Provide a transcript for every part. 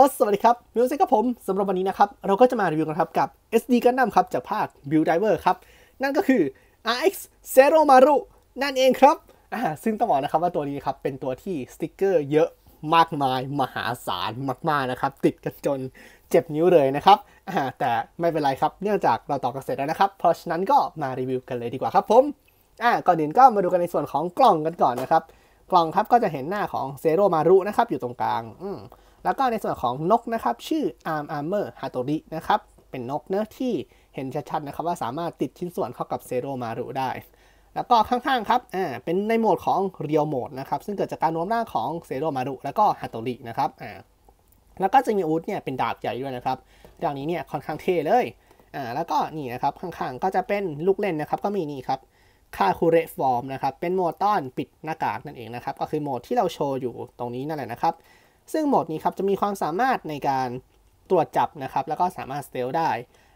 อสวัสดีครับมิวสิกครับผมสำหรับวันนี้นะครับ เราก็จะมารีวิวกันครับกับ SD g u n น a m ครับจากภาค Build Diver ครับ นั่นก็คือ RX Zero Maru นั่นเองครับ ซึ่งต้องบอกนะครับว่าตัวนี้ครับเป็นตัวที่สติ๊กเกอร์เยอะมากมาย มหาศาลมากๆนะครับติดกันจนเจ็บนิ้วเลยนะครับแต่ไม่เป็นไรครับ เนื่องจากเราต่อกันเสร็จแล้วนะครับ เพราะฉะนั้นก็มารีวิวกันเลยดีกว่าครับ ผมก่อนอื่นก็มาดูกันในส่วนของกล่องกันก่อนนะครับกล่องครับก็จะเห็นหน้าของเซโรมารุนะครับอยู่ตรงกลางอืแล้วก็ในส่วนของ นกนะครับชื่อ Arm Armor Hattori นะครับ เป็นนกเนื้อที่เห็นชัดๆนะครับว่าสามารถติดชิ้นส่วนเข้ากับเซโรมารุได้ แล้วก็ข้างๆครับอ่าเป็นในโหมดของเรียวโหมดนะครับซึ่งเกิดจากการรวมร่างของเซโรมารุแล้วก็ฮัตโตรินะครับอ่าแล้วก็จะมีอูดเนี่ยเป็นดาบใหญ่ด้วยนะครับดาบนี้เนี่ยค่อนข้างเท่เลยอ่าแล้วก็ นี่นะครับข้างๆก็จะเป็นลูกเล่นนะครับ ก็มีนี่ครับคาคูเรฟอร์มนะครับเป็นโหมดต้อนปิดหน้ากากนั่นเองนะครับ ก็คือโหมดที่เราโชว์อยู่ตรงนี้นั่นแหละนะครับซึ่งโหมดนี้ครับจะมีความสามารถในการตรวจจับนะครับแล้วก็สามารถสเตลได้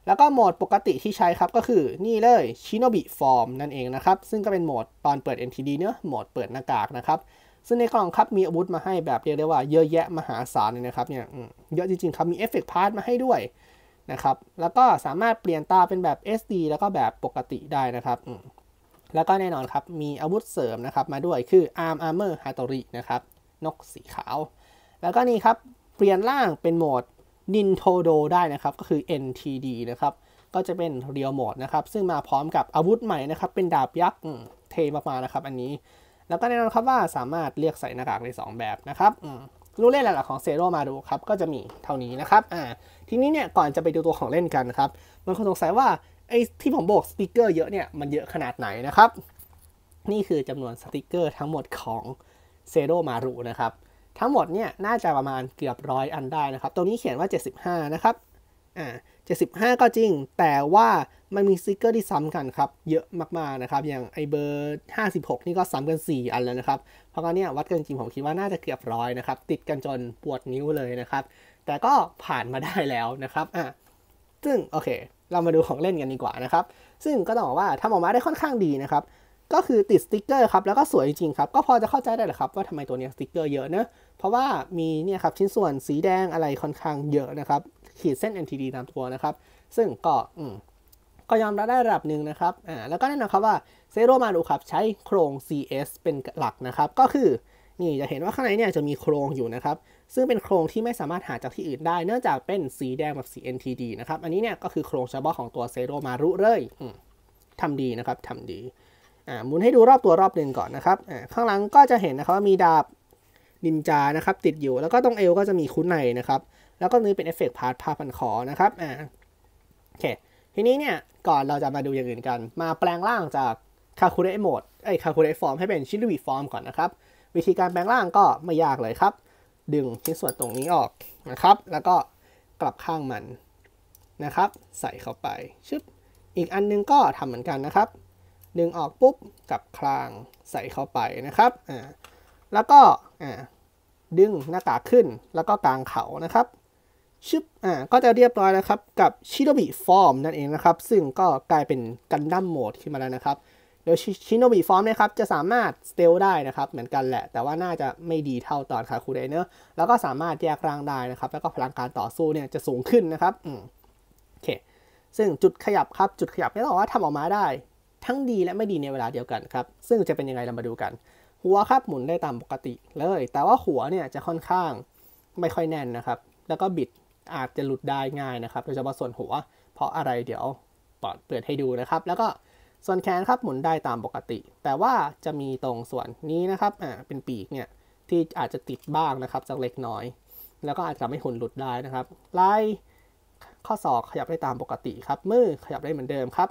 แล้วก็โหมดปกติที่ใช้ครับก็คือนี่เลยชิโนบิฟอร์มนั่นเองนะครับ ซึ่งก็เป็นโหมดตอนเปิด n t d เนื้อโหมดเปิดหน้ากากนะครับซึ่งในกล่องครับมีอาวุธมาให้แบบเรียกได้ว่าเยอะแยะมหาศาลเลยนะครับเนี่ยเยอะจริงๆครับมีเอฟเฟกต์พาร์ทมาให้ด้วยนะครับแล้วก็สามารถเปลี่ยนตาเป็นแบบ SD แล้วก็แบบปกติได้นะครับแล้วก็แน่นอนครับมีอาวุธเสริมนะครับมาด้วยคืออาร์มอาร์เมอร์ฮาตอรินะครับนกสีขาวแล้วก็นี่ครับ เปลี่ยนร่างเป็นโหมด Nintodo ได้นะครับก็คือ NTD นะครับ ก็จะเป็นเรียวโหมดนะครับ ซึ่งมาพร้อมกับอาวุธใหม่นะครับ เป็นดาบยักษ์เทมากๆนะครับอันนี้แล้วก็แน่นอนครับว่าสามารถเรียกใส่หน้ากากได้2แบบนะครับลูกเล่นหลักๆของเซโรมาดูครับก็จะมีเท่านี้นะครับอ่าทีนี้เนี่ยก่อนจะไปดูตัวของเล่นกันนะครับ มันคนสงสัยว่าไอ้ที่ผมบอกสติกเกอร์เยอะเนี่ยมันเยอะขนาดไหนนะครับ นี่คือจำนวนสติกเกอร์ทั้งหมดของเซโรมารุนะครับทั้งหมดเนี่ยน่าจะประมาณเกือบร้อยอันได้นะครับตรงนี้เขียนว่า 75 นะครับอ่า75 ก็จริงแต่ว่ามันมีสติกเกอร์ที่ซ้ำกันครับเยอะมากๆนะครับ อย่างไอเบอร์56 นี่ก็ซ้ำกัน 4 อันแล้วนะครับเพราะงั้นเนี่ยวัดกันจริงผมคิดว่าน่าจะเกือบร้อยนะครับ ติดกันจนปวดนิ้วเลยนะครับ แต่ก็ผ่านมาได้แล้วนะครับอ่าซึ่งโอเคเรามาดูของเล่นกันดีกว่านะครับ ซึ่งก็ต้องบอกว่าทำออกมาได้ค่อนข้างดีนะครับก็คือติดสติกเกอร์ครับ แล้วก็สวยจริงครับ ก็พอจะเข้าใจได้แหละครับว่าทำไมตัวนี้สติกเกอร์เยอะนะเพราะว่ามีเนี่ยครับชิ้นส่วนสีแดงอะไรค่อนข้างเยอะนะครับ ขีดเส้น NTD ตามตัวนะครับ ซึ่งก็อืก็ยอมรับได้ระดับหนึ่งนะครับ อ่า แล้วก็แน่นอนครับว่าเซโรมาดูครับใช้โครง CS เป็นหลักนะครับ ก็คือ นี่จะเห็นว่าข้างในเนี่ยจะมีโครงอยู่นะครับ ซึ่งเป็นโครงที่ไม่สามารถหาจากที่อื่นได้เนื่องจากเป็นสีแดงแบบสี NTD นะครับ อันนี้เนี่ยก็คือโครงเฉพาะของตัวเซโรมารุเลยทำดีนะครับทำดีหมุนให้ดูรอบตัวรอบหนึ่งก่อนนะครับ ข้างหลังก็จะเห็นนะครับว่ามีดาบนินจานะครับ ติดอยู่แล้วก็ตรงเอวก็จะมีคุ้นในนะครับ แล้วก็นี่เป็นเอฟเฟกต์พาร์ทผ้าพันคอนะครับอ่าโอเค ทีนี้เนี่ยก่อนเราจะมาดูอย่างอื่นกัน มาแปลงร่างจากคาคูเรตโหมดไอ้คาคูเรตฟอร์มให้เป็นชิลวีฟอร์มก่อนนะครับ วิธีการแปลงร่างก็ไม่ยากเลยครับ ดึงชิ้นส่วนตรงนี้ออกนะครับ แล้วก็กลับข้างมันนะครับ ใส่เข้าไป ชึบ อีกอันนึงก็ทำเหมือนกันนะครับดึงออกปุ๊บกับคลางใส่เข้าไปนะครับอ่าแล้วก็ อ่าดึงหน้ากากขึ้นแล้วก็กลางเขานะครับ ชึบอ่า ก็จะเรียบร้อยแล้วครับกับชิโนบิฟอร์มนั่นเองนะครับ ซึ่งก็กลายเป็นกันดั้มโหมดขึ้นมาแล้วนะครับ โดยชิโนบิฟอร์มนะครับจะสามารถสเตลได้นะครับเหมือนกันแหละ แต่ว่าน่าจะไม่ดีเท่าตอนคาคูเดเนอะแล้วก็สามารถแยกร่างได้นะครับ แล้วก็พลังการต่อสู้เนี่ยจะสูงขึ้นนะครับอืมโอเค ซึ่งจุดขยับครับจุดขยับไม่ต้องว่าทำออกมาได้ทั้งดีและไม่ดีในเวลาเดียวกันครับ ซึ่งจะเป็นยังไงเรามาดูกัน หัวครับหมุนได้ตามปกติเลย แต่ว่าหัวเนี่ยจะค่อนข้างไม่ค่อยแน่นนะครับ แล้วก็บิดอาจจะหลุดได้ง่ายนะครับโดยเฉพาะส่วนหัว เพราะอะไรเดี๋ยวปอดเปิดให้ดูนะครับ แล้วก็ส่วนแขนครับหมุนได้ตามปกติ แต่ว่าจะมีตรงส่วนนี้นะครับ อ่า เป็นปีกเนี่ยที่อาจจะติดบ้างนะครับจากเล็กน้อย แล้วก็อาจจะทำให้หุ่นหลุดได้นะครับ ไล่ข้อศอกขยับได้ตามปกติครับ มือขยับได้เหมือนเดิมครับ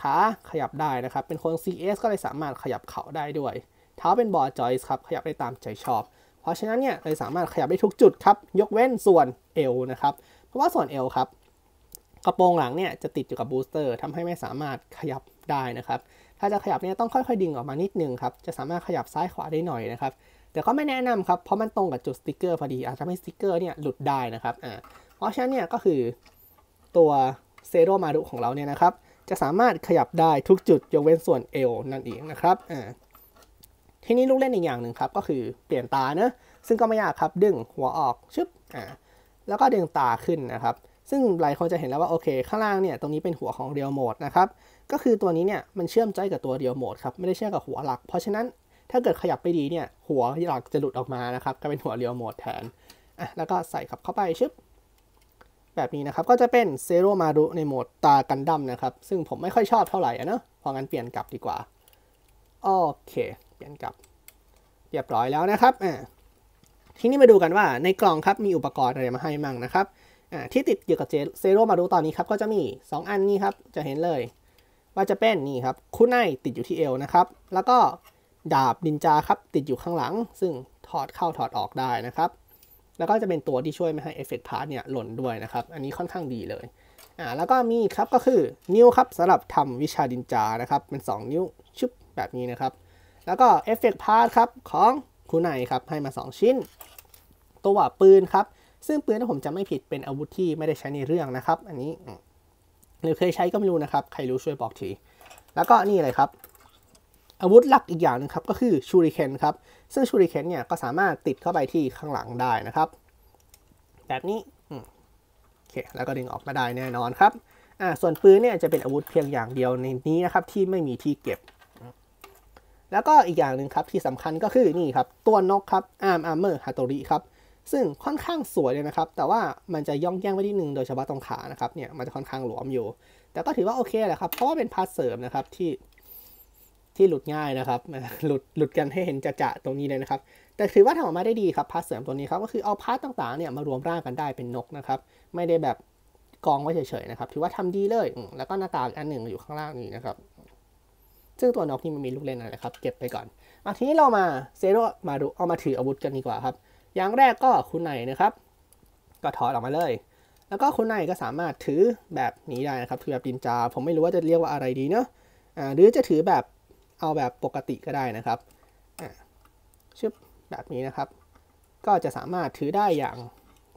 ขาขยับได้นะครับเป็นคน CS ก็เลยสามารถขยับเข่าได้ด้วย เท้าเป็นบอร์จอยส์ครับขยับได้ตามใจชอบ เพราะฉะนั้นเนี่ยเลยสามารถขยับได้ทุกจุดครับยกเว้นส่วนเอวนะครับ เพราะว่าส่วนเอวครับ กระโปรงหลังเนี่ยจะติดอยู่กับบูสเตอร์ทำให้ไม่สามารถขยับได้นะครับ ถ้าจะขยับเนี่ยต้องค่อยๆดึงออกมานิดนึงครับ จะสามารถขยับซ้ายขวาได้หน่อยนะครับแต่ก็ไม่แนะนำครับเพราะมันตรงกับจุดสติกเกอร์พอดีอาจจะไม่สติกเกอร์เนี่ยหลุดได้นะครับอ่าเพราะฉะนั้นเนี่ยก็คือตัวเซโรมารุของเราเนี่ยนะครับจะสามารถขยับได้ทุกจุดยกเว้นส่วนเอวนั่นเองนะครับทีนี้ลูกเล่นอีกอย่างหนึ่งครับ ก็คือเปลี่ยนตานะซึ่งก็ไม่ยากครับดึงหัวออกชึบอ่าแล้วก็ดึงตาขึ้นนะครับซึ่งหลายคนจะเห็นแล้วว่าโอเคข้างล่างเนี่ย ตรงนี้เป็นหัวของเรียวโหมดนะครับก็คือตัวนี้เนี่ยมันเชื่อมใจกับตัวเรียวโหมดครับไม่ได้เชื่อมกับหัวหลัก เพราะฉะนั้นถ้าเกิดขยับไปดีเนี่ยหัวหลักจะหลุดออกมานะครับก็เป็นหัวเรียวโหมดแทนอ่ะแล้วก็ใส่ขับเข้าไปชึบแบบนี้นะครับก็จะเป็นเซโรมารุในโหมดตากันดั้มนะครับซึ่งผมไม่ค่อยชอบเท่าไหร่นะเพราะงั้นเปลี่ยนกลับดีกว่าโอเค เปลี่ยนกลับ เรียบร้อยแล้วนะครับอ่าทีนี้มาดูกันว่าในกล่องครับมีอุปกรณ์อะไรมาให้มั่งนะครับอ่าที่ติดอยู่กับเซโรมารุตอนนี้ครับก็จะมี 2 อันนี้ครับจะเห็นเลย ว่าจะเป็นนี่ครับคุไนติดอยู่ที่เอวนะครับ แล้วก็ดาบดินจาครับ ติดอยู่ข้างหลัง ซึ่งถอดเข้าถอดออกได้นะครับแล้วก็จะเป็นตัวที่ช่วยไม่ให้เอฟเฟกต์พาร์ทเนี่ยหล่นด้วยนะครับ อันนี้ค่อนข้างดีเลย อ่า แล้วก็มีครับ ก็คือนิ้วครับสำหรับทำวิชาดินจานะครับ เป็น 2 นิ้วชุบแบบนี้นะครับ แล้วก็เอฟเฟกต์พาร์ทครับของคุณนายครับให้มา 2 ชิ้น ตัวปืนครับ ซึ่งปืนถ้าผมจะไม่ผิดเป็นอาวุธที่ไม่ได้ใช้ในเรื่องนะครับ อันนี้หรือเคยใช้ก็ไม่รู้นะครับ ใครรู้ช่วยบอกที แล้วก็นี่เลยครับอาวุธหลักอีกอย่างนึงครับก็คือชูริเคนครับซึ่งชูริเคนเนี่ยก็สามารถติดเข้าไปที่ข้างหลังได้นะครับ แบบนี้โอเคแล้วก็ดึงออกมาได้แน่นอนครับอ่าส่วนปืนเนี่ยจะเป็นอาวุธเพียงอย่างเดียวในนี้นะครับที่ไม่มีที่เก็บ แล้วก็อีกอย่างหนึ่งครับที่สำคัญก็คือนี่ครับตัวนกครับอาร์มอาร์เมอร์ฮัตโตริครับซึ่งค่อนข้างสวยเลยนะครับ แต่ว่ามันจะย่องแย่งไปที่หนึ่งโดยเฉพาะตรงขานะครับเนี่ยมันจะค่อนข้างหลวมอยู่ แต่ก็ถือว่าโอเคแหละครับเพราะว่าเป็นพาสเสริมนะครับที่ที่หลุดง่ายนะครับ หลุดหลุดกันให้เห็นจะๆตรงนี้เลยนะครับ แต่ถือว่าทำออกมาได้ดีครับ พาร์ทเสริมตัวนี้ครับ ก็คือเอาพาร์ทต่างๆเนี่ยมารวมร่างกันได้เป็นนกนะครับ ไม่ได้แบบกองไว้เฉยๆนะครับ ถือว่าทำดีเลย แล้วก็หน้ากากอันหนึ่งอยู่ข้างล่างนี้นะครับ ซึ่งตัวนกนี่มันมีลูกเล่นอะไรครับ เก็บไปก่อนอาทีนี้เรามาเซโรมาดู เอามาถืออาวุธกันดีกว่าครับ อย่างแรกก็คุณไหนนะครับ ก็ถอดออกมาเลย แล้วก็คุณไหนก็สามารถถือแบบนี้ได้นะครับถือแบบดินจา ผมไม่รู้ว่าจะเรียกว่าอะไรดีเนาะหรือจะถือแบบเอาแบบปกติก็ได้นะครับชึบแบบนี้นะครับ ก็จะสามารถถือได้อย่าง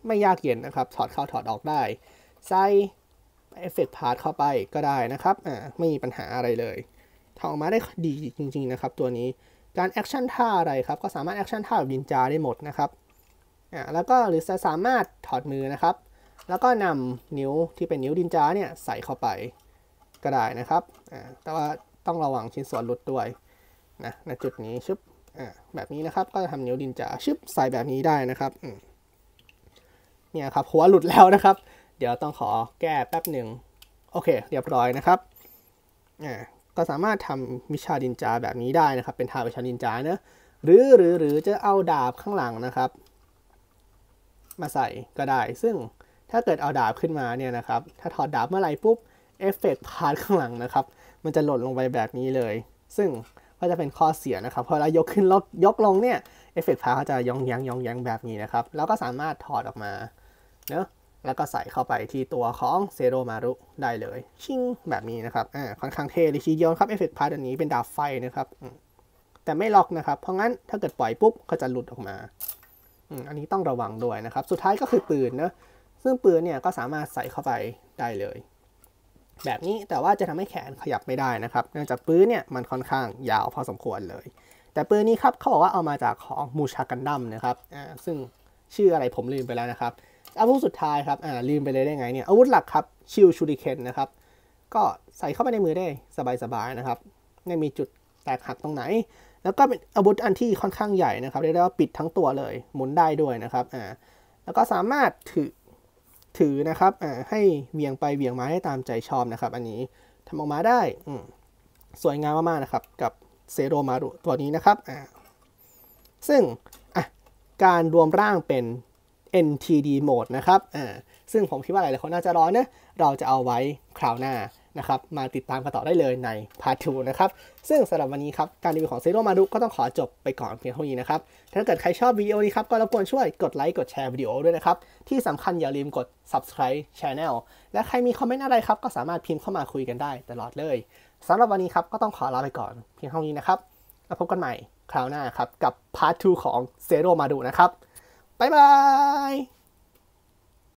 ไม่ยากเย็นนะครับ ถอดเข้าถอดออกได้ ใส่เอฟเฟกต์พาร์ทเข้าไปก็ได้นะครับ อ่า ไม่มีปัญหาอะไรเลยทำออกมาได้ดีจริงๆนะครับ ตัวนี้การแอคชั่นท่าอะไรครับ ก็สามารถแอคชั่นท่าแบบยินจาได้หมดนะครับ อ่าแล้วก็หรือจะสามารถถอดมือนะครับ แล้วก็นำนิ้วที่เป็นนิ้วดินจาเนี่ยใส่เข้าไปก็ได้นะครับ อ่า แต่ว่าต้องระวังชิ้นส่วนหลุดด้วยนะนจุดนี้ชึบอ่าแบบนี้นะครับ ก็จะทำนิ้วดินจาชึบใส่แบบนี้ได้นะครับเนี่ยครับ หัวหลุดแล้วนะครับ เดี๋ยวต้องขอแก้แป๊บหนึ่งโอเคเรียบร้อยนะครับอ่าก็สามารถทำมิชาดินจาแบบนี้ได้นะครับ เป็นทาวิชาดินจานะหรือหรือหรือจะเอาดาบข้างหลังนะครับ มาใส่ก็ได้ ซึ่งถ้าเกิดเอาดาบขึ้นมาเนี่ยนะครับถ้าถอดดาบเมื่อไหร่ปุ๊บเอฟเฟกต์พาดข้างหลังนะครับมันจะหล่นลงไปแบบนี้เลย ซึ่งก็จะเป็นข้อเสียนะครับพอเรายกขึ้นลกยกลงเนี่ยเอฟเฟกต์พาเขาจะยองยังยองยังแบบนี้นะครับ แล้วก็สามารถถอดออกมาเนะแล้วก็ใส่เข้าไปที่ตัวของเซโรมารุได้เลย ชิงแบบนี้นะครับ อ่า ค่อนข้างเทเลยทีเดียวครับเอฟเฟกต์พาตัวนี้เป็นดาบไฟนะครับ แต่ไม่ล็อกนะครับ เพราะงั้นถ้าเกิดปล่อยปุ๊บก็จะหลุดออกมา อันนี้ต้องระวังด้วยนะครับ สุดท้ายก็คือปืนนะซึ่งปืนเนี่ยก็สามารถใส่เข้าไปได้เลยแบบนี้แต่ว่าจะทำให้แขนขยับไม่ได้นะครับเนื่องจากปื้นเนี่ยมันค่อนข้างยาวพอสมควรเลย แต่ปืนนี้ครับเขาบอกว่าเอามาจากของมูชากันดัมนะครับอ่าซึ่งชื่ออะไรผมลืมไปแล้วนะครับ อาวุธสุดท้ายครับอ่าลืมไปเลยได้ไงเนี่ยอาวุธหลักครับ ชิลชูริเคนนะครับก็ใส่เข้าไปในมือได้สบายๆนะครับไม่มีจุดแตกหักตรงไหน แล้วก็เป็นอาวุธอันที่ค่อนข้างใหญ่นะครับเรียกได้ว่าปิดทั้งตัวเลยหมุนได้ด้วยนะครับอ่าแล้วก็สามารถถือถือนะครับ ให้เวียงไปเวียงมาให้ตามใจชอบนะครับ อันนี้ทำออกมาได้ สวยงามมากๆนะครับ กับเซโรมารุตัวนี้นะครับ ซึ่งการรวมร่างเป็น NTD mode นะครับ ซึ่งผมคิดว่าหลายๆคนน่าจะร้อนนะเราจะเอาไว้คราวหน้านะครับมาติดตามกันต่อได้เลยในพาร์ท2นะครับ ซึ่งสำหรับวันนี้ครับ การรีวิวของเซโรมาดุก็ต้องขอจบไปก่อนเพียงเท่านี้นะครับ ถ้าเกิดใครชอบวิดีโอนี้ครับ ก็รบกวนช่วยกดไลค์ กดแชร์วิดีโอด้วยนะครับ ที่สำคัญอย่าลืมกด subscribe channel และใครมีคอมเมนต์อะไรครับ ก็สามารถพิมพ์เข้ามาคุยกันได้ตลอดเลยสำหรับวันนี้ครับก็ต้องขอลาไปก่อน เพียงเท่านี้นะครับแล้วพบกันใหม่คราวหน้าครับกับพาร์ท2ของเซโรมาดุนะครับบ๊ายบาย